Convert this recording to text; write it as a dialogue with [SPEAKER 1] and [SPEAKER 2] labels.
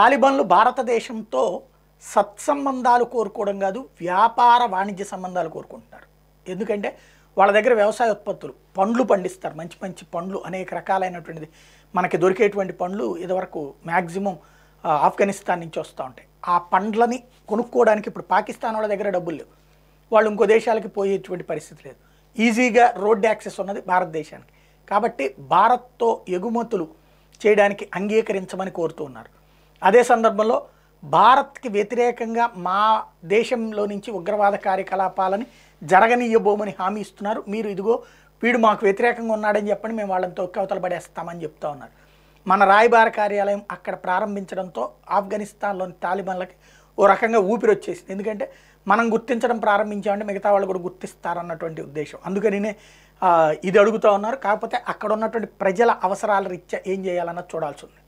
[SPEAKER 1] తాలిబాన్లు భారతదేశంతో సత్సంబంధాలు కోరుకోవడం కాదు వ్యాపార వాణిజ్య సంబంధాలు కోరుకుంటున్నారు ఎందుకంటే వాళ్ళ దగ్గర వ్యవసాయ ఉత్పత్తులు పండ్లు పండిస్తారు మంచి మంచి పండ్లు అనేక రకాలైనటువంటిది మనకి దొరికేటువంటి పండ్లు ఇదివరకు మ్యాక్సిమం ఆఫ్ఘనిస్తాన్ నుంచి వస్తూ ఉంటాయి ఆ పండ్లని కొనుక్కోవడానికి ఇప్పుడు పాకిస్తాన్ వాళ్ళ దగ్గర డబ్బులు లేవు వాళ్ళు ఇంకో దేశాలకి పోయేటువంటి పరిస్థితి లేదు ఈజీగా రోడ్ యాక్సెస్ ఉన్నది భారతదేశానికి కాబట్టి భారత్తో ఎగుమతులు చేయడానికి అంగీకరించమని కోరుతూ ఉన్నారు అదే సందర్భంలో భారత్కి వ్యతిరేకంగా మా దేశంలో నుంచి ఉగ్రవాద కార్యకలాపాలని జరగనీయబోమని హామీ ఇస్తున్నారు మీరు ఇదిగో వీడు మాకు వ్యతిరేకంగా ఉన్నాడని చెప్పండి మేము వాళ్ళని తొక్కవతలు పడేస్తామని చెప్తా ఉన్నారు మన రాయబార కార్యాలయం అక్కడ ప్రారంభించడంతో ఆఫ్ఘనిస్తాన్లోని తాలిబాన్లకి ఓ రకంగా ఊపిరి వచ్చేసింది ఎందుకంటే మనం గుర్తించడం ప్రారంభించామంటే మిగతా వాళ్ళు కూడా గుర్తిస్తారన్నటువంటి ఉద్దేశం అందుకనినే ఇది అడుగుతూ ఉన్నారు కాకపోతే అక్కడ ఉన్నటువంటి ప్రజల అవసరాల రీత్యా ఏం చేయాలన్నది చూడాల్సి ఉంది